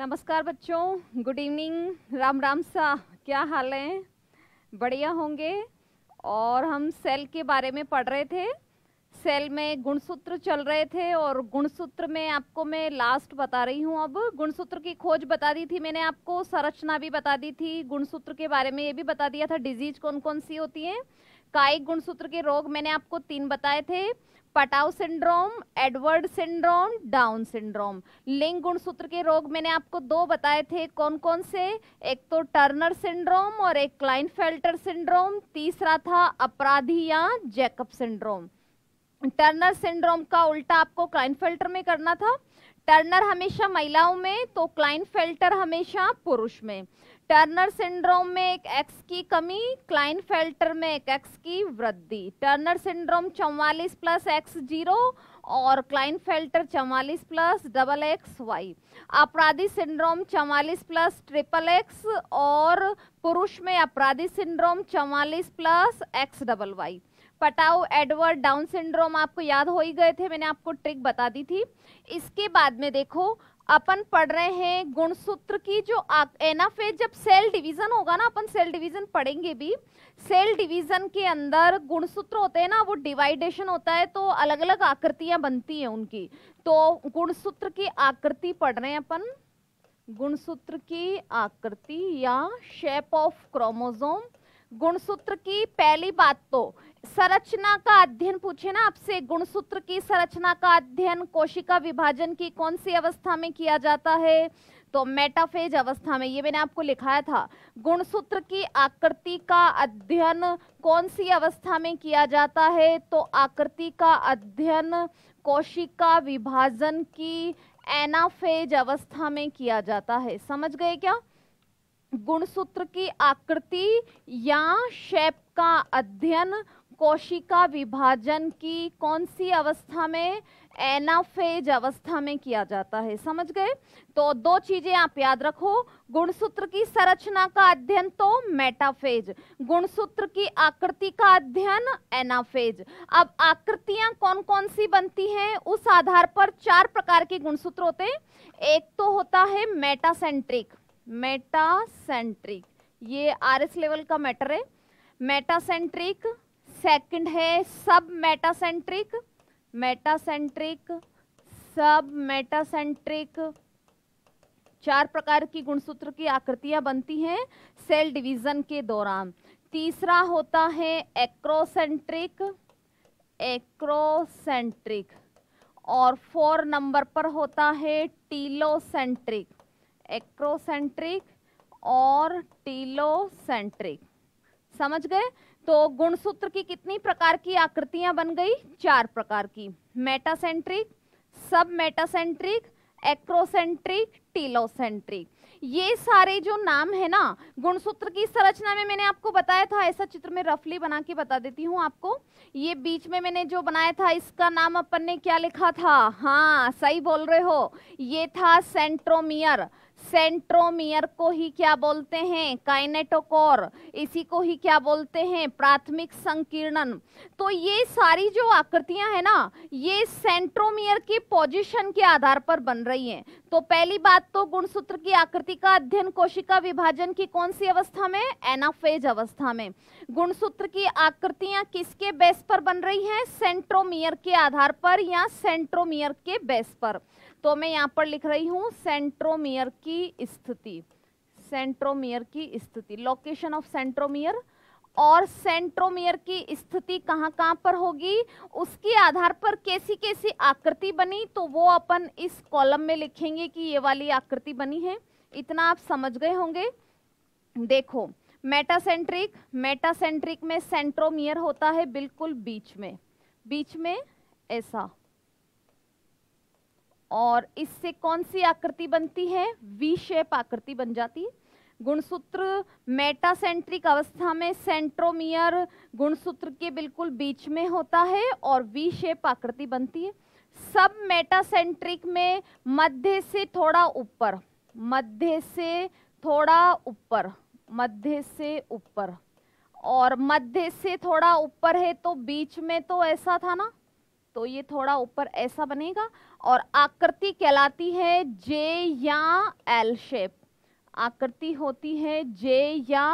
नमस्कार बच्चों good evening Ram Ram सा क्या हाल है बढ़िया होंगे और हम सेल के बारे में पढ़ रहे थे सेल में गुणसूत्र चल रहे थे और गुणसूत्र में आपको मैं लास्ट बता रही हूँ अब गुणसूत्र की खोज बता दी थी मैंने आपको संरचना भी बता दी थी गुणसूत्र के बारे में ये भी बता दिया था डिजीज कौन कौन सी होती है कायिक गुणसूत्र के रोग मैंने आपको तीन बताए थे Patau syndrome Edward syndrome Down syndrome लिंग गुणसूत्र के रोग मैंने आपको दो बताए थे कौन कौन से एक तो टर्नर सिंड्रोम और एक क्लाइन सिंड्रोम तीसरा था अपराधी या जैकब सिंड्रोम टर्नर सिंड्रोम का उल्टा आपको क्लाइन में करना था टर्नर हमेशा महिलाओं में तो क्लाइन हमेशा पुरुष में टर्नर सिंड्रोम में एक एक्स की कमी क्लाइन फेल्टर में एक एक्स की वृद्धि टर्नर सिंड्रोम चौवालीस प्लस एक्स जीरो और क्लाइन फेल्टर चौवालीस प्लस डबल एक्स वाई अपराधी सिंड्रोम चौवालीस प्लस ट्रिपल एक्स और पुरुष में अपराधी सिंड्रोम चौवालीस plus X double Y Patau Edward Down syndrome आपको याद हो ही गए थे मैंने आपको ट्रिक बता दी थी इसके बाद में देखो अपन पढ़ रहे हैं गुणसूत्र की जो एनाफेज जब सेल डिवीजन होगा ना अपन सेल डिवीजन पढ़ेंगे भी सेल डिवीजन के अंदर गुणसूत्र होते हैं ना वो डिवाइडेशन होता है तो अलग अलग आकृतियां बनती हैं उनकी तो गुणसूत्र की आकृति पढ़ रहे हैं अपन गुणसूत्र की आकृति या शेप ऑफ क्रोमोजोम गुणसूत्र की पहली बात तो संरचना का अध्ययन पूछे ना आपसे गुणसूत्र की संरचना का अध्ययन कोशिका विभाजन की कौन सी अवस्था में किया जाता है तो मेटाफेज अवस्था में ये मैंने आपको लिखाया था गुणसूत्र की आकृति का अध्ययन कौन सी अवस्था में किया जाता है तो आकृति का अध्ययन कोशिका विभाजन की एनाफेज अवस्था में किया जाता है समझ गए क्या गुणसूत्र की आकृति या शेप का अध्ययन कोशिका विभाजन की कौन सी अवस्था में एनाफेज अवस्था में किया जाता है समझ गए तो दो चीजें आप याद रखो गुणसूत्र की संरचना का अध्ययन तो मेटाफेज गुणसूत्र की आकृति का अध्ययन एनाफेज अब आकृतियां कौन कौन सी बनती हैं उस आधार पर चार प्रकार के गुणसूत्र होते हैं एक तो होता है मेटासेंट्रिक मेटासेंट्रिक ये आर एस लेवल का मैटर है मेटासेंट्रिक सेकंड है सब मेटासेंट्रिक मेटासेंट्रिक सब मेटासेंट्रिक चार प्रकार की गुणसूत्र की आकृतियां बनती हैं सेल डिवीजन के दौरान तीसरा होता है एक्रोसेंट्रिक एक्रोसेंट्रिक और फोर नंबर पर होता है टीलोसेंट्रिक एक्रोसेंट्रिक और टीलोसेंट्रिक समझ गए तो गुणसूत्र की कितनी प्रकार की आकृतियां बन गई चार प्रकार की metacentric submetacentric acrocentric telocentric ये सारे जो नाम है ना गुणसूत्र की संरचना में मैंने आपको बताया था ऐसा चित्र में रफली बना के बता देती हूँ आपको ये बीच में मैंने जो बनाया था इसका नाम अपन ने क्या लिखा था हाँ सही बोल रहे हो ये था सेंट्रोमियर सेंट्रोमियर को ही क्या बोलते हैं काइनेटोकोर इसी को ही क्या बोलते हैं प्राथमिक संकीर्णन तो ये सारी जो आकृतियां हैं ना ये सेंट्रोमियर की पोजीशन के आधार पर बन रही हैं तो पहली बात तो गुणसूत्र की आकृति का अध्ययन कोशिका विभाजन की कौन सी अवस्था में एनाफेज अवस्था में गुणसूत्र की आकृतियां किसके बेस पर बन रही है सेंट्रोमियर के आधार पर या सेंट्रोमियर के बेस पर तो मैं यहाँ पर लिख रही हूँ सेंट्रोमियर की स्थिति सेंट्रोमियर की स्थिति लोकेशन ऑफ सेंट्रोमियर और सेंट्रोमियर की स्थिति कहाँ कहाँ पर होगी उसके आधार पर कैसी कैसी आकृति बनी तो वो अपन इस कॉलम में लिखेंगे कि ये वाली आकृति बनी है इतना आप समझ गए होंगे देखो मेटासेंट्रिक मेटासेंट्रिक में सेंट्रोमियर होता है बिल्कुल बीच में बीच में ऐसा और इससे कौन सी आकृति बनती है वी शेप आकृति बन जाती है गुणसूत्र मेटासेंट्रिक अवस्था में सेंट्रोमियर गुणसूत्र के बिल्कुल बीच में होता है और वी शेप आकृति बनती है सब मेटासेंट्रिक में मध्य से थोड़ा ऊपर मध्य से थोड़ा ऊपर मध्य से ऊपर और मध्य से थोड़ा ऊपर है तो बीच में तो ऐसा था ना तो ये थोड़ा ऊपर ऐसा बनेगा और आकृति कहलाती है जे या एल शेप आकृति होती है जे या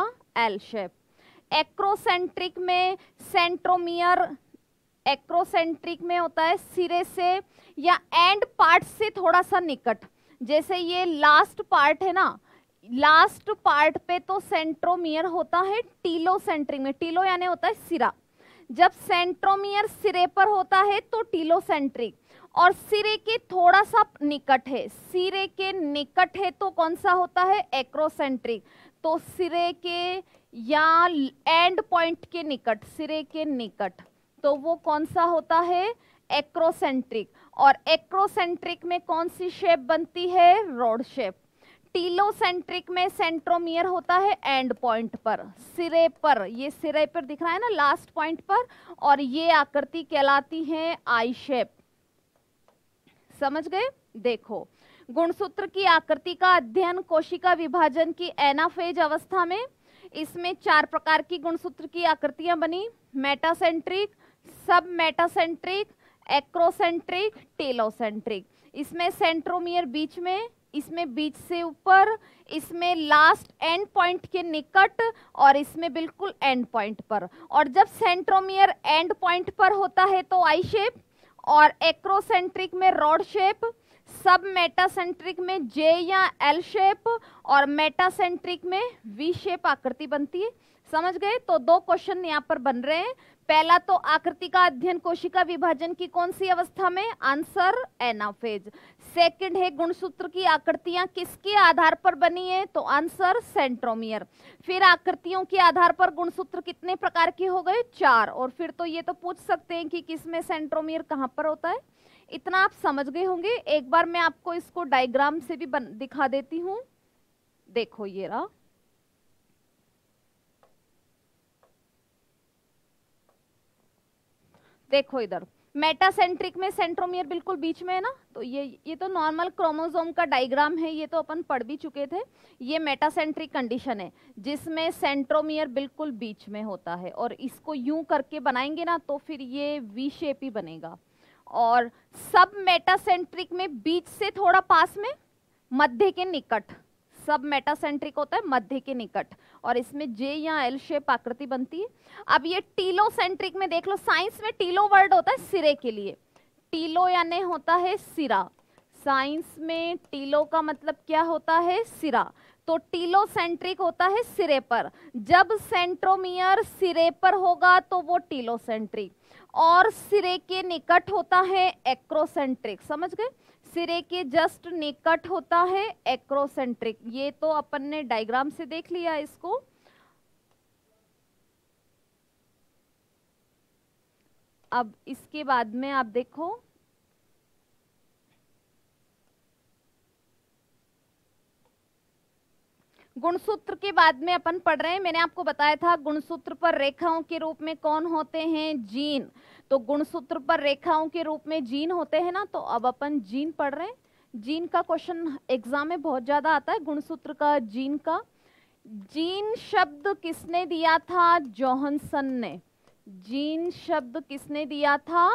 एल शेप एक्रोसेंट्रिक में सेंट्रोमियर एक्रोसेंट्रिक में होता है सिरे से या एंड पार्ट से थोड़ा सा निकट जैसे ये लास्ट पार्ट है ना लास्ट पार्ट पे तो सेंट्रोमियर होता है टीलोसेंट्रिक में टीलो यानी होता है सिरा जब सेंट्रोमियर सिरे पर होता है तो टीलोसेंट्रिक और सिरे के थोड़ा सा निकट है सिरे के निकट है तो कौन सा होता है एक्रोसेंट्रिक तो सिरे के या एंड पॉइंट के निकट सिरे के निकट तो वो कौन सा होता है एक्रोसेंट्रिक और एक्रोसेंट्रिक में कौन सी शेप बनती है रोड शेप टीलोसेंट्रिक में सेंट्रोमियर होता है एंड पॉइंट पर सिरे पर ये सिरे पर दिख रहा है ना लास्ट पॉइंट पर और ये आकृति कहलाती है आई शेप समझ गए देखो गुणसूत्र की आकृति का अध्ययन कोशिका विभाजन की एनाफेज अवस्था में इसमें चार प्रकार की गुणसूत्र की आकृतियां बनी metacentric submetacentric acrocentric telocentric इसमें सेंट्रोमियर बीच में इसमें बीच से ऊपर इसमें लास्ट एंड पॉइंट के निकट और इसमें बिल्कुल एंड पॉइंट पर और जब सेंट्रोमियर एंड पॉइंट पर होता है तो आई शेप और एक्रोसेंट्रिक में रॉड शेप सब मेटासेंट्रिक में जे या एल शेप और मेटासेंट्रिक में वी शेप आकृति बनती है समझ गए तो दो क्वेश्चन यहाँ पर बन रहे हैं पहला तो आकृति का अध्ययन कोशिका विभाजन की कौन सी अवस्था में आंसर एनाफेज सेकंड है गुणसूत्र की आकृतियां किसके आधार पर बनी है तो आंसर सेंट्रोमियर फिर आकृतियों के आधार पर गुणसूत्र कितने प्रकार के हो गए चार और फिर तो ये तो पूछ सकते हैं कि किसमें सेंट्रोमियर कहाँ पर होता है इतना आप समझ गए होंगे एक बार मैं आपको इसको डायग्राम से भी दिखा देती हूँ देखो ये रहा देखो इधर मेटासेंट्रिक में सेंट्रोमियर बिल्कुल बीच में है ना तो ये ये तो नॉर्मल क्रोमोसोम का डायग्राम है ये तो अपन पढ़ भी चुके थे ये मेटासेंट्रिक कंडीशन है जिसमें सेंट्रोमियर बिल्कुल बीच में होता है और इसको यूं करके बनाएंगे ना तो फिर ये वी शेप ही बनेगा और सब मेटासेंट्रिक में बीच से थोड़ा पास में मध्य के निकट सब मेटासेंट्रिक होता है मध्य के निकट और इसमें जे या एल शेप आकृति बनती है अब ये टीलो सेंट्रिक में देख लो साइंस में टीलो वर्ड होता है सिरे के लिए टीलो यानी होता है सिरा साइंस में टीलो का मतलब क्या होता है सिरा तो टीलो सेंट्रिक होता है सिरे पर जब सेंट्रोमियर सिरे पर होगा तो वो टीलो सेंट्रिक और सिरे के निकट होता है एक्रोसेंट्रिक समझ गए सिरे के जस्ट निकट होता है एक्रोसेंट्रिक ये तो अपन ने डायग्राम से देख लिया इसको अब इसके बाद में आप देखो गुणसूत्र के बाद में अपन पढ़ रहे हैं मैंने आपको बताया था गुणसूत्र पर रेखाओं के रूप में कौन होते हैं जीन तो गुणसूत्र पर रेखाओं के रूप में जीन होते हैं ना तो अब अपन जीन पढ़ रहे हैं जीन का क्वेश्चन एग्जाम में बहुत ज़्यादा आता है गुणसूत्र का जीन का जीन शब्द किसने दिया था जॉनसन ने जीन शब्द किसने दिया था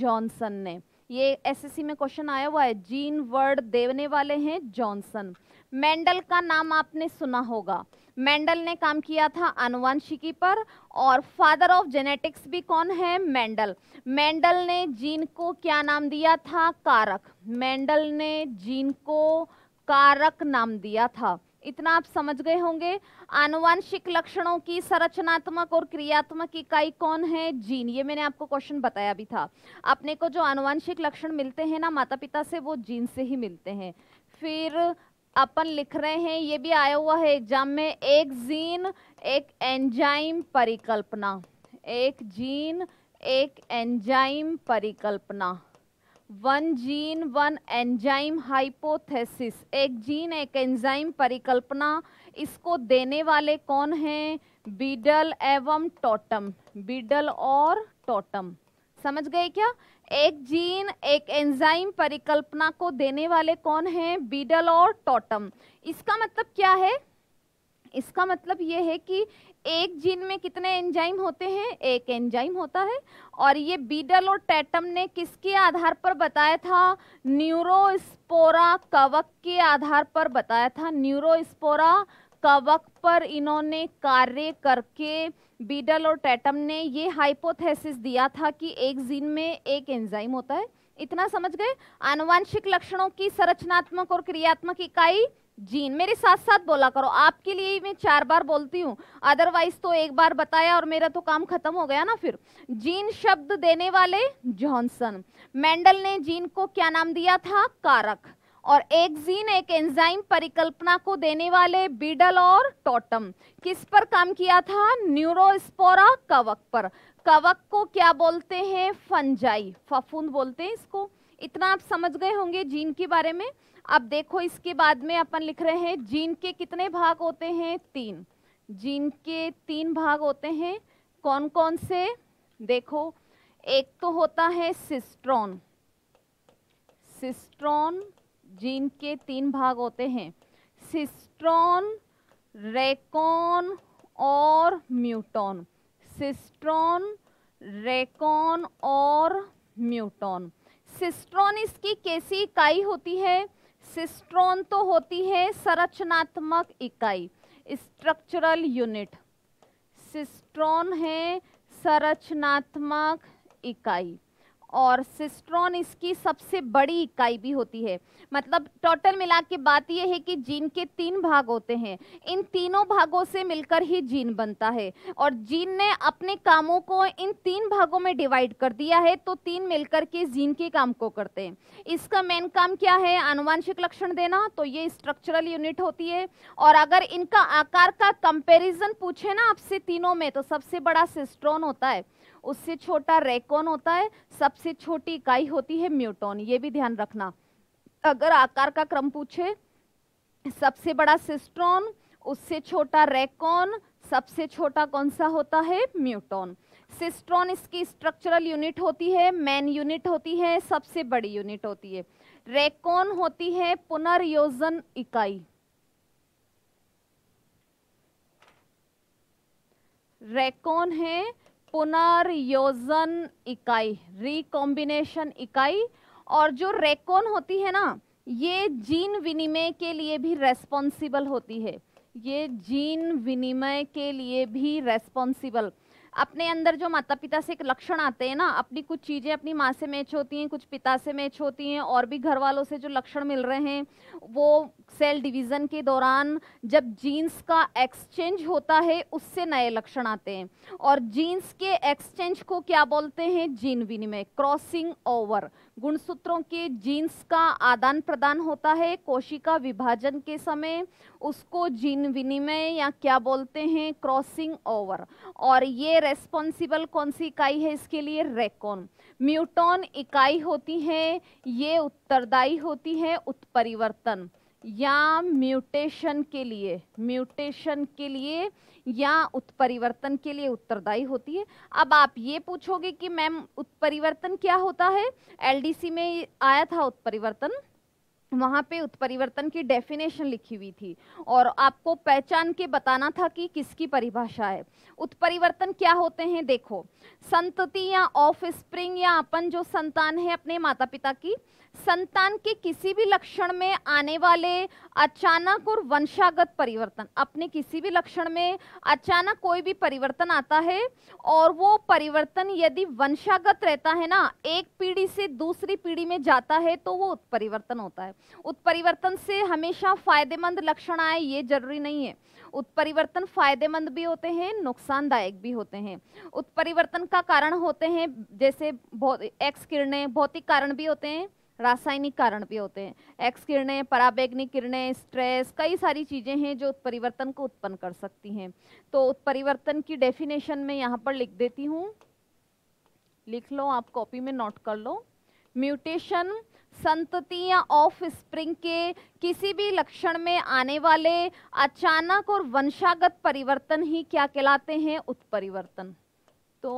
जॉनसन ने ये एसएससी में क्वेश्चन आया हुआ है जीन वर्ड देने वाले हैं जॉनसन मेंडल का नाम आपने सुना होगा मेंडल ने काम किया था अनुवंशिकी पर और फादर ऑफ जेनेटिक्स भी कौन है मेंडल मेंडल ने जीन को क्या नाम दिया था कारक मेंडल ने जीन को कारक नाम दिया था इतना आप समझ गए होंगे आनुवंशिक लक्षणों की संरचनात्मक और क्रियात्मक इकाई कौन है जीन ये मैंने आपको क्वेश्चन बताया भी था अपने को जो आनुवंशिक लक्षण मिलते हैं ना माता पिता से वो जीन से ही मिलते हैं फिर अपन लिख रहे हैं ये भी आया हुआ है एग्जाम में एक जीन एक एंजाइम परिकल्पना एक जीन एक एंजाइम परिकल्पना one gene one enzyme hypothesis एक जीन एक एंजाइम परिकल्पना इसको देने वाले कौन हैं बीडल एवं टोटम बीडल और टोटम समझ गए क्या एक जीन एक एंजाइम परिकल्पना को देने वाले कौन हैं बीडल और टोटम इसका मतलब क्या है इसका मतलब ये है कि एक जीन में कितने एंजाइम होते हैं एक एंजाइम होता है और ये बीडल और टैटम ने किसके आधार पर बताया था न्यूरोस्पोरा कवक के आधार पर बताया था न्यूरोस्पोरा कवक पर इन्होंने कार्य करके बीडल और टैटम ने ये हाइपोथेसिस दिया था कि एक जीन में एक एंजाइम होता है इतना समझ गए आनुवांशिक लक्षणों की संरचनात्मक और क्रियात्मक इकाई जीन मेरे साथ साथ बोला करो आपके लिए मैं चार बार बोलती हूँ अदरवाइज तो एक बार बताया और मेरा तो काम खत्म हो गया ना फिर जीन शब्द देने वाले जॉनसन मेंडल ने जीन को क्या नाम दिया था कारक और एक जीन एक एंजाइम परिकल्पना को देने वाले बीडल और टोटम किस पर काम किया था न्यूरोस्पोरा कवक पर कवक को क्या बोलते हैं फंजाई फफूंद बोलते हैं इसको इतना आप समझ गए होंगे जीन के बारे में अब देखो इसके बाद में अपन लिख रहे हैं जीन के कितने भाग होते हैं तीन जीन के तीन भाग होते हैं कौन कौन से देखो एक तो होता है सिस्ट्रॉन सिस्ट्रॉन जीन के तीन भाग होते हैं सिस्ट्रॉन रेकॉन और म्यूटॉन सिस्ट्रॉन रेकॉन और म्यूटॉन सिस्ट्रॉन इसकी कैसी इकाई होती है सिस्ट्रॉन तो होती है संरचनात्मक इकाई स्ट्रक्चरल यूनिट सिस्ट्रॉन है संरचनात्मक इकाई और सिस्ट्रॉन इसकी सबसे बड़ी इकाई भी होती है मतलब टोटल मिला के बात यह है कि जीन के तीन भाग होते हैं इन तीनों भागों से मिलकर ही जीन बनता है और जीन ने अपने कामों को इन तीन भागों में डिवाइड कर दिया है तो तीन मिलकर के जीन के काम को करते हैं इसका मेन काम क्या है अनुवांशिक लक्षण देना तो ये स्ट्रक्चरल यूनिट होती है और अगर इनका आकार का कंपेरिजन पूछे ना आपसे तीनों में तो सबसे बड़ा सिस्ट्रॉन होता है उससे छोटा रेकॉन होता है सबसे छोटी इकाई होती है म्यूटॉन ये भी ध्यान रखना अगर आकार का क्रम पूछे सबसे बड़ा सिस्ट्रॉन उससे छोटा रेकॉन सबसे छोटा कौन सा होता है म्यूटोन सिस्ट्रॉन इसकी स्ट्रक्चरल यूनिट होती है मैन यूनिट होती है सबसे बड़ी यूनिट होती है रेकॉन होती है पुनर्योजन इकाई रेकॉन है पुनर्योजन इकाई रिकॉम्बिनेशन इकाई और जो रेकोन होती है ना ये जीन विनिमय के लिए भी रेस्पॉन्सिबल होती है ये जीन विनिमय के लिए भी रेस्पॉन्सिबल अपने अंदर जो माता पिता से एक लक्षण आते हैं ना अपनी कुछ चीज़ें अपनी माँ से मैच होती हैं कुछ पिता से मैच होती हैं और भी घर वालों से जो लक्षण मिल रहे हैं वो सेल डिवीज़न के दौरान जब जीन्स का एक्सचेंज होता है उससे नए लक्षण आते हैं और जीन्स के एक्सचेंज को क्या बोलते हैं जीन विनिमय क्रॉसिंग ओवर गुणसूत्रों के जीन्स का आदान प्रदान होता है कोशिका विभाजन के समय उसको जीन विनिमय या क्या बोलते हैं क्रॉसिंग ओवर और ये रेस्पॉन्सिबल कौन सी इकाई है इसके लिए रेकॉन म्यूटॉन इकाई होती है ये उत्तरदायी होती है उत्परिवर्तन या म्यूटेशन के लिए म्यूटेशन के लिए या उत्परिवर्तन के लिए उत्तरदायी होती है अब आप ये पूछोगे कि मैम उत्परिवर्तन क्या होता है एलडीसी में आया था उत्परिवर्तन वहाँ पे उत्परिवर्तन की डेफिनेशन लिखी हुई थी और आपको पहचान के बताना था कि किसकी परिभाषा है उत्परिवर्तन क्या होते हैं देखो संतति या ऑफ स्प्रिंग या अपन जो संतान है अपने माता पिता की संतान के किसी भी लक्षण में आने वाले अचानक और वंशागत परिवर्तन अपने किसी भी लक्षण में अचानक कोई भी परिवर्तन आता है और वो परिवर्तन यदि वंशागत रहता है ना एक पीढ़ी से दूसरी पीढ़ी में जाता है तो वो उत्परिवर्तन होता है उत्परिवर्तन से हमेशा फायदेमंद लक्षण आए ये जरूरी नहीं है उत्परिवर्तन फायदेमंद भी होते हैं नुकसानदायक भी होते हैं उत्परिवर्तन का कारण होते हैं जैसे एक्स किरणें भौतिक कारण भी होते हैं रासायनिक कारण भी होते हैं एक्स किरणें पराबैग्निक किरणें स्ट्रेस कई सारी चीज़ें हैं जो उत्परिवर्तन को उत्पन्न कर सकती हैं तो उत्परिवर्तन की डेफिनेशन में यहाँ पर लिख देती हूँ लिख लो आप कॉपी में नोट कर लो म्यूटेशन संतति या ऑफ स्प्रिंग के किसी भी लक्षण में आने वाले अचानक और वंशागत परिवर्तन ही क्या कहलाते हैं उत्परिवर्तन तो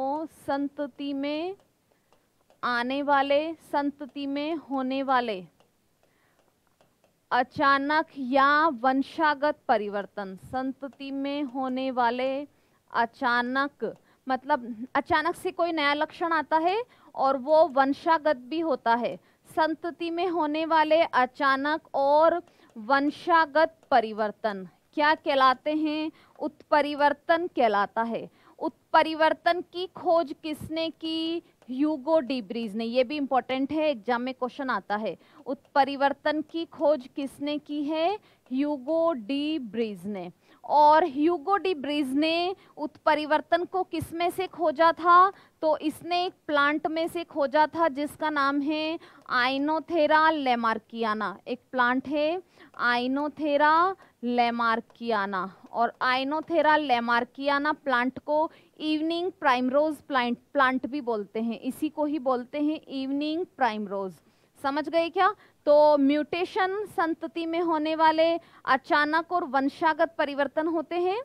संतति में आने वाले संतति में होने वाले अचानक या वंशागत परिवर्तन संतति में होने वाले अचानक मतलब अचानक से कोई नया लक्षण आता है और वो वंशागत भी होता है संतति में होने वाले अचानक और वंशागत परिवर्तन क्या कहलाते हैं उत्परिवर्तन कहलाता है उत्परिवर्तन की खोज किसने की यूगो डीब्रीज ने ये भी इम्पोर्टेंट है एग्जाम में क्वेश्चन आता है उत्परिवर्तन की खोज किसने की है यूगो डी ब्रिज ने और ह्यूगो डी ब्रिज ने उत्परिवर्तन को किस में से खोजा था तो इसने एक प्लांट में से खोजा था जिसका नाम है आइनोथेरा लेमार्कियाना एक प्लांट है आइनोथेरा लेमार्कियाना और आइनोथेरा लेमार्कियाना प्लांट को इवनिंग प्राइमरोज प्लांट प्लांट भी बोलते हैं इसी को ही बोलते हैं इवनिंग प्राइम रोज समझ गए क्या तो म्यूटेशन संतति में होने वाले अचानक और वंशागत परिवर्तन होते हैं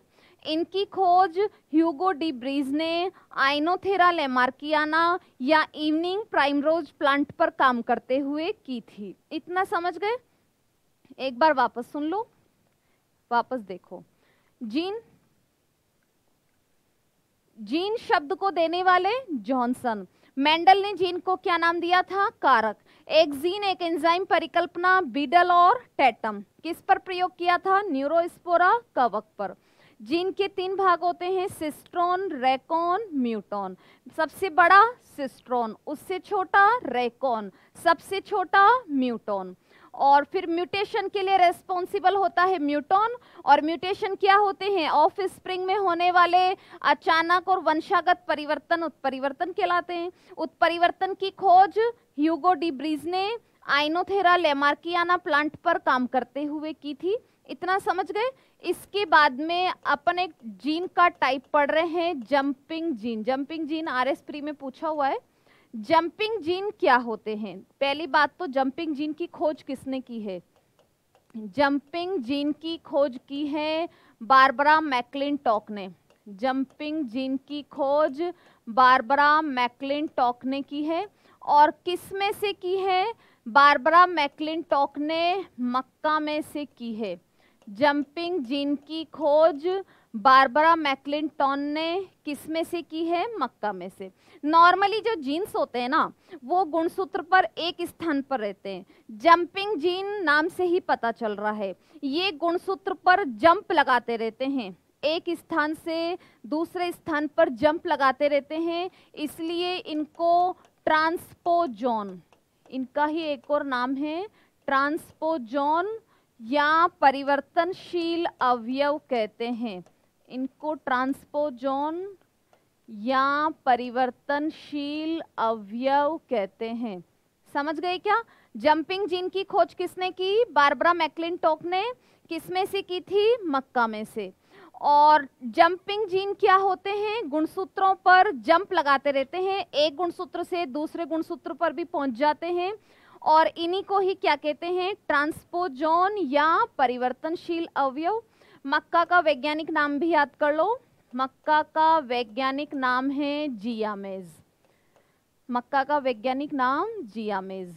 इनकी खोज ह्यूगो डी ब्रीज ने आइनोथेरा लेमार्कियाना या इवनिंग प्राइमरोज प्लांट पर काम करते हुए की थी इतना समझ गए एक बार वापस सुन लो वापस देखो जीन जीन शब्द को देने वाले जॉनसन मेंडल ने जीन को क्या नाम दिया था कारक एक जीन एक एंजाइम परिकल्पना बीडल और टैटम किस पर प्रयोग किया था न्यूरोस्पोरा कवक पर जीन के तीन भाग होते हैं सिस्ट्रॉन रेकॉन म्यूटॉन सबसे बड़ा सिस्ट्रॉन उससे छोटा रेकॉन सबसे छोटा म्यूटॉन और फिर म्यूटेशन के लिए रेस्पॉन्सिबल होता है म्यूटॉन और म्यूटेशन क्या होते हैं ऑफ स्प्रिंग में होने वाले अचानक और वंशागत परिवर्तन उत्परिवर्तन कहलाते हैं उत्परिवर्तन की खोज ह्यूगो डिब्रीज ने आइनोथेरा लेमार्कियाना प्लांट पर काम करते हुए की थी इतना समझ गए इसके बाद में अपन एक जीन का टाइप पढ़ रहे हैं जंपिंग जीन जंपिंग जीन आर में पूछा हुआ है जंपिंग जीन क्या होते हैं पहली बात तो जंपिंग जीन की खोज किसने की है जंपिंग जीन की खोज की है बारबरा मैकलिन टॉक ने जंपिंग जीन की खोज बारबरा मैकलिन टॉक ने की है और किस में से की है बारबरा मैकलिन टॉक ने मक्का में से की है जंपिंग जीन की खोज बारबरा मैकलिनटॉन ने किस में से की है मक्का में से नॉर्मली जो जीन्स होते हैं ना वो गुणसूत्र पर एक स्थान पर रहते हैं जंपिंग जीन नाम से ही पता चल रहा है ये गुणसूत्र पर जंप लगाते रहते हैं एक स्थान से दूसरे स्थान पर जंप लगाते रहते हैं इसलिए इनको ट्रांसपोजोन इनका ही एक और नाम है ट्रांसपोजोन या परिवर्तनशील अवयव कहते हैं इनको ट्रांसपोजोन या परिवर्तनशील अवयव कहते हैं समझ गए क्या जंपिंग जीन की खोज किसने की बारबरा मैकलिन टॉक ने किसमें से की थी मक्का में से और जंपिंग जीन क्या होते हैं गुणसूत्रों पर जंप लगाते रहते हैं एक गुणसूत्र से दूसरे गुणसूत्र पर भी पहुंच जाते हैं और इन्हीं को ही क्या कहते हैं ट्रांसपोजोन या परिवर्तनशील अवयव मक्का का वैज्ञानिक नाम भी याद कर लो मक्का का वैज्ञानिक नाम है जियामेज मक्का का वैज्ञानिक नाम जियामेज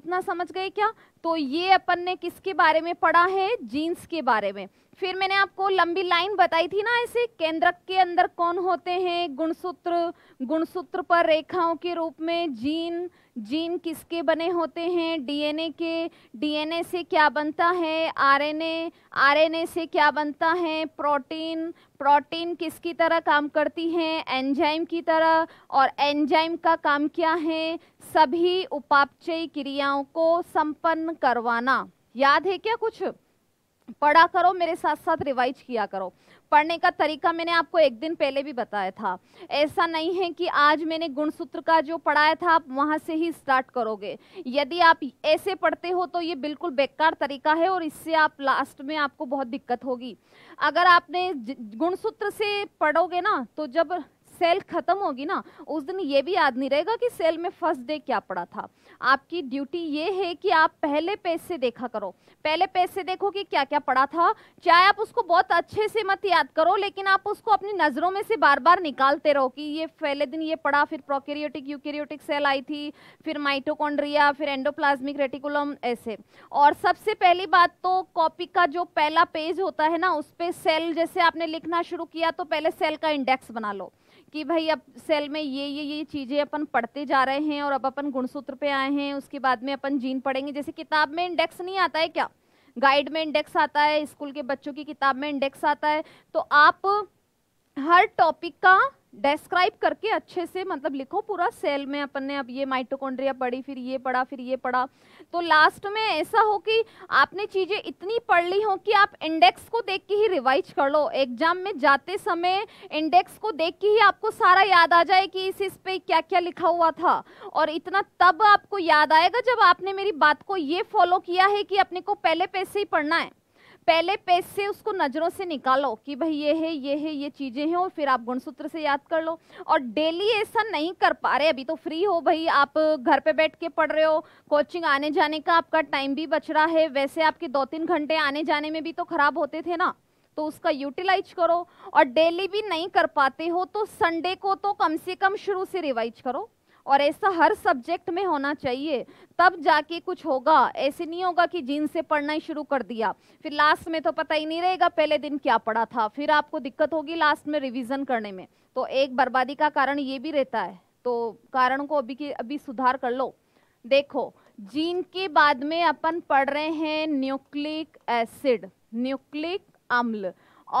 इतना समझ गए क्या तो ये अपन ने किसके बारे में पढ़ा है जीन्स के बारे में फिर मैंने आपको लंबी लाइन बताई थी ना ऐसे केंद्रक के अंदर कौन होते हैं गुणसूत्र गुणसूत्र पर रेखाओं के रूप में जीन जीन किसके बने होते हैं डीएनए के डीएनए से क्या बनता है आरएनए आरएनए से क्या बनता है प्रोटीन प्रोटीन किसकी तरह काम करती है एंजाइम की तरह और एंजाइम का काम क्या है सभी उपापचयी क्रियाओं को संपन्न करवाना याद है क्या कुछ पढ़ा करो मेरे साथ साथ रिवाइज किया करो पढ़ने का तरीका मैंने आपको एक दिन पहले भी बताया था ऐसा नहीं है कि आज मैंने गुणसूत्र का जो पढ़ाया था आप वहाँ से ही स्टार्ट करोगे यदि आप ऐसे पढ़ते हो तो ये बिल्कुल बेकार तरीका है और इससे आप लास्ट में आपको बहुत दिक्कत होगी अगर आपने गुणसूत्र से पढ़ोगे ना तो जब सेल खत्म होगी ना उस दिन ये भी याद नहीं रहेगा कि सेल में फर्स्ट डे क्या पड़ा था आपकी ड्यूटी ये है कि आप पहले पेज से देखा करो पहले पेज से देखो कि क्या क्या पड़ा था चाहे आप उसको बहुत अच्छे से मत याद करो लेकिन आप उसको अपनी नज़रों में से बार बार निकालते रहो कि ये पहले दिन ये पड़ा फिर प्रोकेरियोटिक यूकेरियोटिक सेल आई थी फिर माइटोकॉन्ड्रिया फिर एंडोप्लाज्मिक रेटिकुलम ऐसे और सबसे पहली बात तो कॉपी का जो पहला पेज होता है ना उस पर सेल जैसे आपने लिखना शुरू किया तो पहले सेल का इंडेक्स बना लो कि भाई अब सेल में ये ये ये चीज़ें अपन पढ़ते जा रहे हैं और अब अपन गुणसूत्र पे आए हैं उसके बाद में अपन जीन पढ़ेंगे जैसे किताब में इंडेक्स नहीं आता है क्या गाइड में इंडेक्स आता है स्कूल के बच्चों की किताब में इंडेक्स आता है तो आप हर टॉपिक का डेस्क्राइब करके अच्छे से मतलब लिखो पूरा सेल में अपन ने अब ये माइटोकॉन्ड्रिया पढ़ी फिर ये पढ़ा फिर ये पढ़ा तो लास्ट में ऐसा हो कि आपने चीज़ें इतनी पढ़ ली हो कि आप इंडेक्स को देख के ही रिवाइज कर लो एग्जाम में जाते समय इंडेक्स को देख के ही आपको सारा याद आ जाए कि इस इस पे क्या क्या लिखा हुआ था और इतना तब आपको याद आएगा जब आपने मेरी बात को ये फॉलो किया है कि अपने को पहले पैसे ही पढ़ना है पहले पेज से उसको नज़रों से निकालो कि भाई ये है ये है ये चीज़ें हैं और फिर आप गुणसूत्र से याद कर लो और डेली ऐसा नहीं कर पा रहे अभी तो फ्री हो भाई आप घर पे बैठ के पढ़ रहे हो कोचिंग आने जाने का आपका टाइम भी बच रहा है वैसे आपके दो तीन घंटे आने जाने में भी तो ख़राब होते थे ना तो उसका यूटिलाइज करो और डेली भी नहीं कर पाते हो तो संडे को तो कम से कम शुरू से रिवाइज करो और ऐसा हर सब्जेक्ट में होना चाहिए तब जाके कुछ होगा ऐसे नहीं होगा कि जीन से पढ़ना ही शुरू कर दिया फिर लास्ट में तो पता ही नहीं रहेगा पहले दिन क्या पढ़ा था फिर आपको दिक्कत होगी लास्ट में रिविज़न करने में तो एक बर्बादी का कारण ये भी रहता है तो कारण को अभी के अभी सुधार कर लो देखो जीन के बाद में अपन पढ़ रहे हैं न्यूक्लिक एसिड न्यूक्लिक अम्ल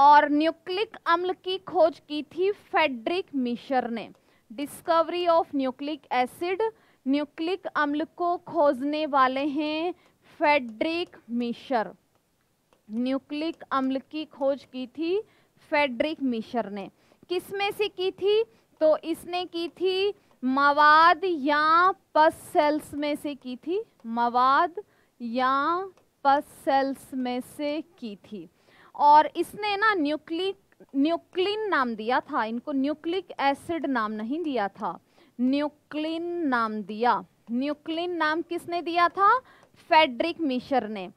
और न्यूक्लिक अम्ल की खोज की थी फेडरिक मिशर ने discovery of nucleic acid nucleic अम्ल को खोजने वाले हैं फेडरिक मिशर न्यूक्लिक अम्ल की खोज की थी फेडरिक मिशर ने किस में से की थी तो इसने की थी मवाद या पस सेल्स में से की थी मवाद या पस सेल्स में से की थी और इसने ना न्यूक्लिक न्यूक्लिन नाम दिया था इनको न्यूक्लिक एसिड नाम नहीं दिया था न्यूक्लिन नाम दिया न्यूक्लिन नाम किसने दिया था फेडरिक मिशर ने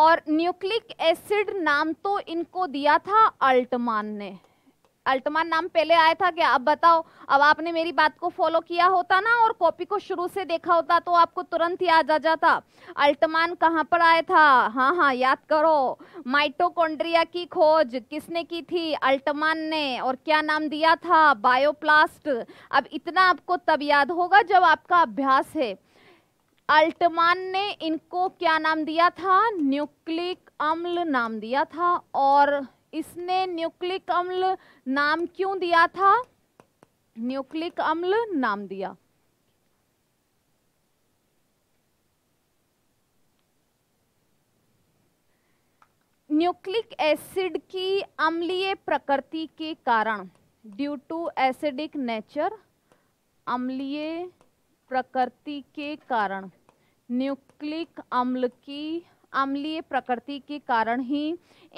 और न्यूक्लिक एसिड नाम तो इनको दिया था अल्टमान ने अल्टमान नाम पहले आया था क्या अब बताओ अब आपने मेरी बात को फॉलो किया होता ना और कॉपी को शुरू से देखा होता तो आपको तुरंत याद आ जाता अल्टमान कहाँ पर आया था हाँ हाँ याद करो माइटोकॉन्ड्रिया की खोज किसने की थी अल्टमान ने और क्या नाम दिया था बायोप्लास्ट अब इतना आपको तब याद होगा जब आपका अभ्यास है अल्टमान ने इनको क्या नाम दिया था न्यूक्लिक अम्ल नाम दिया था और इसने न्यूक्लिक अम्ल नाम क्यों दिया था न्यूक्लिक अम्ल नाम दिया न्यूक्लिक एसिड की अम्लीय प्रकृति के कारण ड्यू टू एसिडिक नेचर अम्लीय प्रकृति के कारण न्यूक्लिक अम्ल की अम्लीय प्रकृति के कारण ही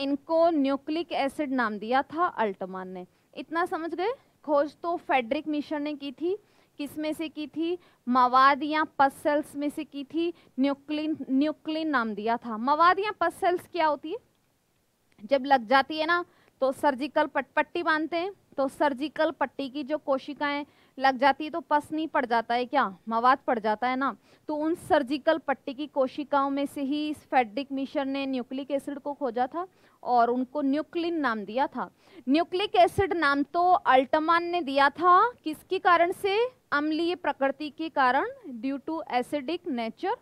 इनको न्यूक्लिक एसिड नाम दिया था अल्टमान ने इतना समझ गए खोज तो फेडरिक मिशन ने की थी किस में से की थी मवाद या पसल्स में से की थी न्यूक्लिन न्यूक्लिन नाम दिया था मवाद या पसल्स क्या होती है जब लग जाती है ना तो सर्जिकल पट पट्टी बांधते हैं तो सर्जिकल पट्टी की जो कोशिकाएं लग जाती है तो पस नहीं पड़ जाता है क्या मवाद पड़ जाता है ना तो उन सर्जिकल पट्टी की कोशिकाओं में से ही इस फेडरिक मिशर ने न्यूक्लिक एसिड को खोजा था और उनको न्यूक्लिन नाम दिया था न्यूक्लिक एसिड नाम तो अल्टमान ने दिया था किसके कारण से अम्लीय प्रकृति के कारण ड्यू टू एसिडिक नेचर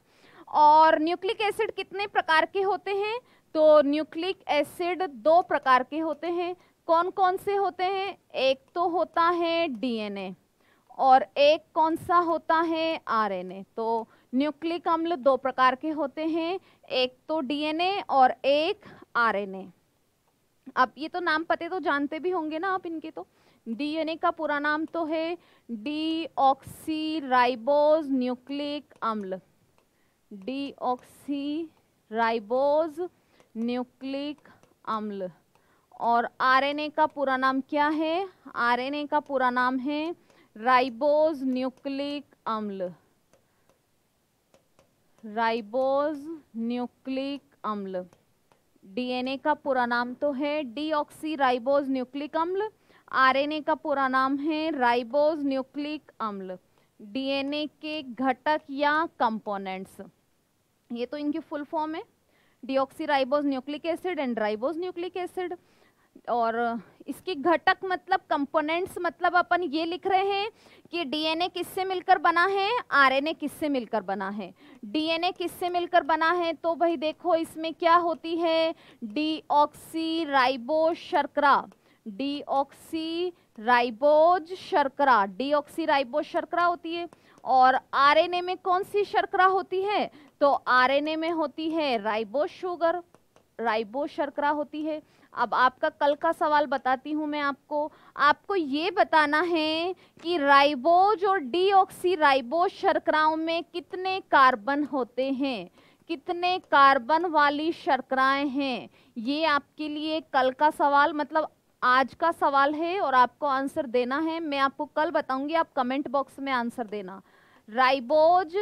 और न्यूक्लिक एसिड कितने प्रकार के होते हैं तो न्यूक्लिक एसिड दो प्रकार के होते हैं कौन कौन से होते हैं एक तो होता है डीएनए और एक कौन सा होता है आरएनए तो न्यूक्लिक अम्ल दो प्रकार के होते हैं एक तो डीएनए और एक आरएनए अब ये तो नाम पते तो जानते भी होंगे ना आप इनके तो डीएनए का पूरा नाम तो है डी ऑक्सी राइबोज न्यूक्लिक अम्ल डी ऑक्सी राइबोज न्यूक्लिक अम्ल और आरएनए का पूरा नाम क्या है आरएनए का पूरा नाम है राइबोज न्यूक्लिक अम्ल राइबोज न्यूक्लिक अम्ल डीएनए का पूरा नाम तो है डीऑक्सी राइबोज न्यूक्लिक अम्ल आरएनए का पूरा नाम है राइबोज न्यूक्लिक अम्ल डीएनए के घटक या कंपोनेंट्स ये तो इनकी फुल फॉर्म है deoxyribose nucleic acid and ribose nucleic acid और इसकी घटक मतलब कंपोनेंट्स मतलब अपन ये लिख रहे हैं कि डीएनए किससे मिलकर बना है आरएनए किससे मिलकर बना है डीएनए किससे मिलकर बना है तो भाई देखो इसमें क्या होती है ऑक्सी राइबो शर्करा ऑक्सी राइबोज शर्करा ऑक्सी राइबो शर्करा होती है और आरएनए में कौन सी शर्करा होती है तो आरएनए में होती है राइबो शुगर राइबो शर्करा होती है अब आपका कल का सवाल बताती हूँ मैं आपको आपको ये बताना है कि राइबोज और डीऑक्सी राइबोज शर्कराओं में कितने कार्बन होते हैं कितने कार्बन वाली शर्कराएं हैं ये आपके लिए कल का सवाल मतलब आज का सवाल है और आपको आंसर देना है मैं आपको कल बताऊंगी आप कमेंट बॉक्स में आंसर देना राइबोज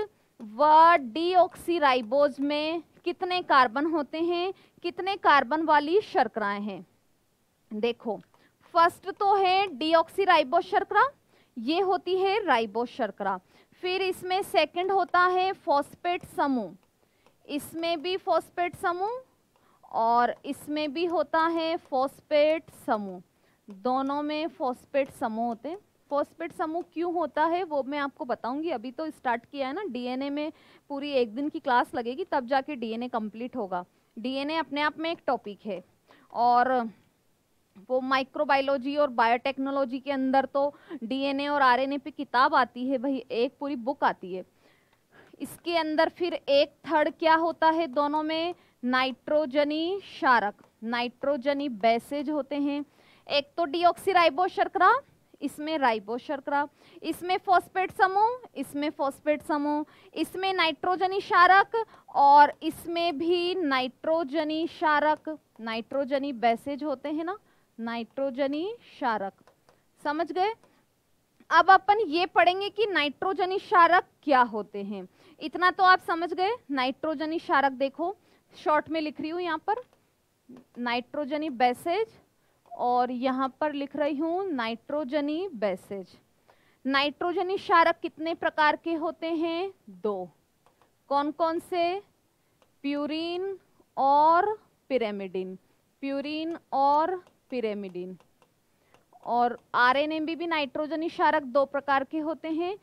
व डीऑक्सी राइबोज में कितने कार्बन होते हैं कितने कार्बन वाली शर्कराएं हैं देखो फर्स्ट तो है डीऑक्सीराइबो शर्करा ये होती है राइबो शर्करा फिर इसमें सेकंड होता है फॉस्पेट समूह इसमें भी फॉस्पेट समूह और इसमें भी होता है फॉस्पेट समूह दोनों में फॉस्पेट समूह होते हैं फॉस्पेट समूह क्यों होता है वो मैं आपको बताऊंगी अभी तो स्टार्ट किया है ना डीएनए में पूरी एक दिन की क्लास लगेगी तब जाके डीएनए कंप्लीट होगा डीएनए अपने आप में एक टॉपिक है और वो माइक्रोबायोलॉजी और बायोटेक्नोलॉजी के अंदर तो डीएनए और आरएनए पे किताब आती है भाई एक पूरी बुक आती है इसके अंदर फिर एक थर्ड क्या होता है दोनों में नाइट्रोजनी शारक नाइट्रोजनी बेसेज होते हैं एक तो डिऑक्सीराइबो शर्करा इसमें राइबो शर्करा इसमें फॉस्फेट समूह इसमें फॉस्फेट समूह इसमें नाइट्रोजनी शारक और इसमें भी नाइट्रोजनी शारक नाइट्रोजनी बैसेज होते हैं ना नाइट्रोजनी शारक समझ गए अब अपन ये पढ़ेंगे कि नाइट्रोजनी शारक क्या होते हैं इतना तो आप समझ गए नाइट्रोजनी शारक देखो शॉर्ट में लिख रही हूँ यहाँ पर नाइट्रोजनी बैसेज और यहाँ पर लिख रही हूँ नाइट्रोजनी बेसेज नाइट्रोजनी क्षारक कितने प्रकार के होते हैं दो कौन कौन से प्यूरिन और पिरेमिडिन प्यूरिन और पिरेमिडिन और आरएनएमबी भी नाइट्रोजनी शारक दो प्रकार के होते हैं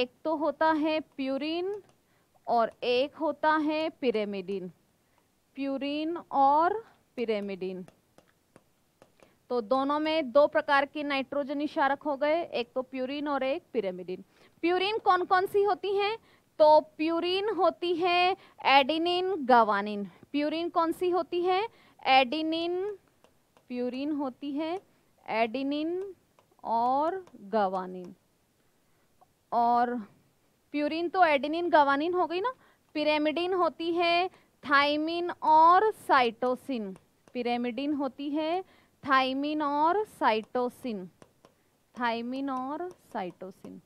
एक तो होता है प्यूरिन और एक होता है पिरेमिडिन प्यूरिन और पिरेमिडिन तो दोनों में दो प्रकार के नाइट्रोजन इशारक हो गए एक तो प्यूरिन और एक पिरामिडिन प्यूरिन कौन कौन सी होती हैं तो प्यूरिन होती है एडिनिन गवानिन प्यूरिन कौन सी होती है एडिनिन प्यूरिन होती है एडिनिन और गवानिन और प्यूरिन तो एडिनिन गवानिन हो गई ना पिरामिडिन होती है थाइमिन और साइटोसिन पिरामिडिन होती है थाइमिन और साइटोसिन थाइमिन और साइटोसिन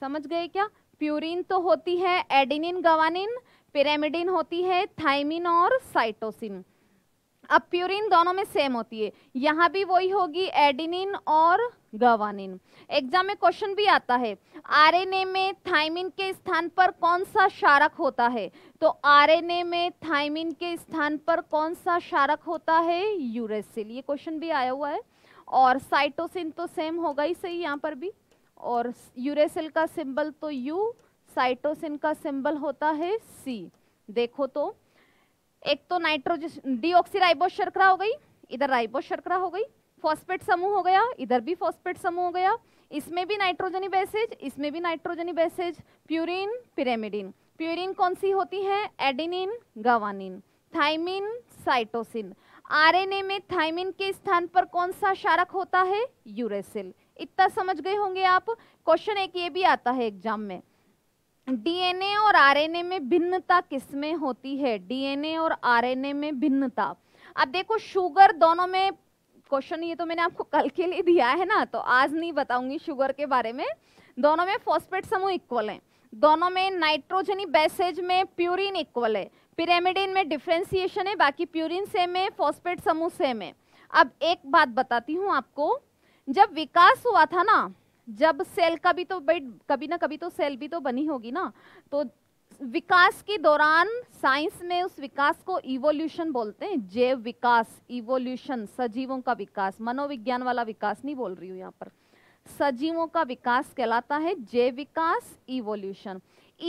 समझ गए क्या प्यूरिन तो होती है एडिनिन गवानिन पिरामिडिन होती है थाइमिन और साइटोसिन अब प्यूरिन दोनों में सेम होती है यहाँ भी वही होगी एडिनिन और गवानिन एग्जाम में क्वेश्चन भी आता है आरएनए में थाइमिन के स्थान पर कौन सा शारक होता है तो आरएनए में थाइमिन के स्थान पर कौन सा शारक होता है यूरेसिल ये क्वेश्चन भी आया हुआ है और साइटोसिन तो सेम होगा ही सही यहाँ पर भी और यूरेसिल का सिंबल तो यू साइटोसिन का सिंबल होता है सी देखो तो एक तो नाइट्रोजन डीऑक्सीराइबो शर्करा हो गई इधर राइबो शर्करा हो गई फॉस्फेट समूह हो गया इधर भी फॉस्फेट समूह हो गया इसमें भी नाइट्रोजनी बेसेज इसमें भी नाइट्रोजनी बेसेज प्यूरिन पिरेमिडिन प्यूरिन कौन सी होती है adenine guanine thymine cytosine RNA में थाइमिन के स्थान पर कौन सा शारक होता है यूरेसिल इतना समझ गए होंगे आप क्वेश्चन एक ये भी आता है एग्जाम में डीएनए और आरएनए में भिन्नता किस में होती है डीएनए और आरएनए में भिन्नता अब देखो शुगर दोनों में क्वेश्चन ये तो मैंने आपको कल के लिए दिया है ना तो आज नहीं बताऊंगी शुगर के बारे में दोनों में फॉस्फेट समूह इक्वल है दोनों में नाइट्रोजनी बेसेज में प्यूरिन इक्वल है पिरामिडिन में डिफ्रेंसिएशन है बाकी प्यूरिन सेम है फॉस्फेट समूह सेम है अब एक बात बताती हूँ आपको जब विकास हुआ था ना जब सेल का भी तो कभी ना कभी तो सेल भी तो बनी होगी ना तो विकास के दौरान साइंस में उस विकास को इवोल्यूशन बोलते हैं जैव विकास इवोल्यूशन सजीवों का विकास मनोविज्ञान वाला विकास नहीं बोल रही हूँ यहाँ पर सजीवों का विकास कहलाता है जैव विकास इवोल्यूशन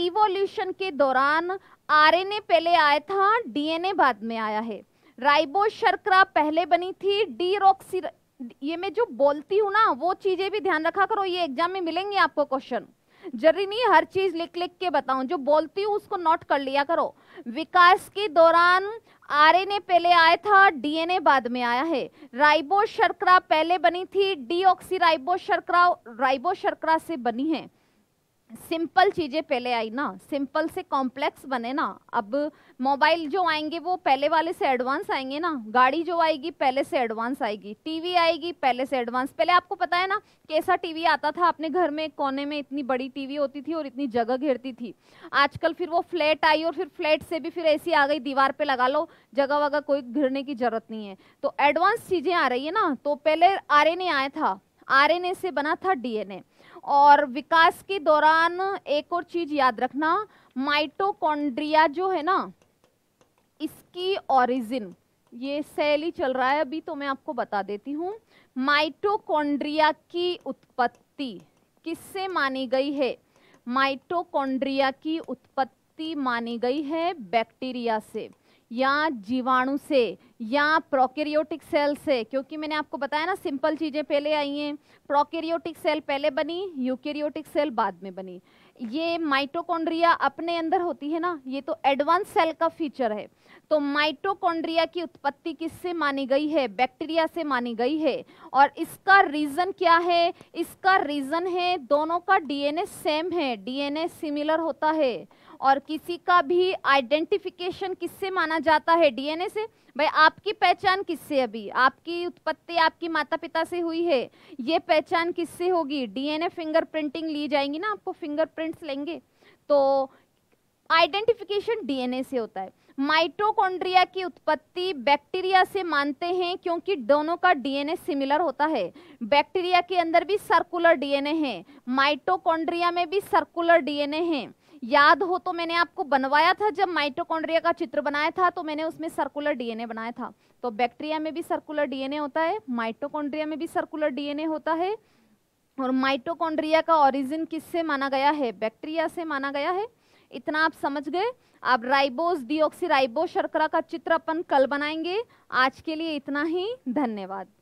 इवोल्यूशन के दौरान आरएनए पहले आया था डीएनए बाद में आया है राइबो शर्करा पहले बनी थी डी ये मैं जो बोलती हूँ ना वो चीजें भी ध्यान रखा करो ये एग्जाम में मिलेंगे आपको क्वेश्चन जरूरी नहीं हर चीज लिख लिख के बताऊं जो बोलती हूँ उसको नोट कर लिया करो विकास के दौरान आरएनए पहले आया था डीएनए बाद में आया है राइबो शर्करा पहले बनी थी ऑक्सी राइबो शर्करा राइबो शर्करा से बनी है सिंपल चीज़ें पहले आई ना सिंपल से कॉम्प्लेक्स बने ना अब मोबाइल जो आएंगे वो पहले वाले से एडवांस आएंगे ना गाड़ी जो आएगी पहले से एडवांस आएगी टीवी आएगी पहले से एडवांस पहले आपको पता है ना कैसा टीवी आता था अपने घर में कोने में इतनी बड़ी टीवी होती थी और इतनी जगह घेरती थी आजकल फिर वो फ्लैट आई और फिर फ्लैट से भी फिर ऐसी आ गई दीवार पर लगा लो जगह वगह कोई घिरने की ज़रूरत नहीं है तो एडवांस चीज़ें आ रही है ना तो पहले आर आया था आर से बना था डी और विकास के दौरान एक और चीज याद रखना माइटोकॉन्ड्रिया जो है ना इसकी ओरिजिन ये सैली चल रहा है अभी तो मैं आपको बता देती हूँ माइटोकॉन्ड्रिया की उत्पत्ति किससे मानी गई है माइटोकॉन्ड्रिया की उत्पत्ति मानी गई है बैक्टीरिया से या जीवाणु से या प्रोकेरियोटिक सेल से क्योंकि मैंने आपको बताया ना सिंपल चीज़ें पहले आई हैं प्रोकेरियोटिक सेल पहले बनी यूकेरियोटिक सेल बाद में बनी ये माइटोकॉन्ड्रिया अपने अंदर होती है ना ये तो एडवांस सेल का फीचर है तो माइटोकॉन्ड्रिया की उत्पत्ति किससे मानी गई है बैक्टीरिया से मानी गई है और इसका रीज़न क्या है इसका रीज़न है दोनों का डीएनए सेम है डीएनए सिमिलर होता है और किसी का भी आइडेंटिफिकेशन किससे माना जाता है डीएनए से भाई आपकी पहचान किससे अभी आपकी उत्पत्ति आपकी माता पिता से हुई है ये पहचान किससे होगी डीएनए फिंगरप्रिंटिंग ली जाएंगी ना आपको फिंगरप्रिंट्स लेंगे तो आइडेंटिफिकेशन डीएनए से होता है माइटोकॉन्ड्रिया की उत्पत्ति बैक्टीरिया से मानते हैं क्योंकि दोनों का डीएनए सिमिलर होता है बैक्टीरिया के अंदर भी सर्कुलर डीएनए है माइटोकॉन्ड्रिया में भी सर्कुलर डीएनए है याद हो तो मैंने आपको बनवाया था जब माइटोकॉन्ड्रिया का चित्र बनाया था तो मैंने उसमें सर्कुलर डीएनए बनाया था तो बैक्टीरिया में भी सर्कुलर डीएनए होता है माइटोकॉन्ड्रिया में भी सर्कुलर डीएनए होता है और माइटोकॉन्ड्रिया का ओरिजिन किससे माना गया है बैक्टीरिया से माना गया है इतना आप समझ गए आप राइबोस डिओक्सी राइबो शर्करा का चित्र अपन कल बनाएंगे आज के लिए इतना ही धन्यवाद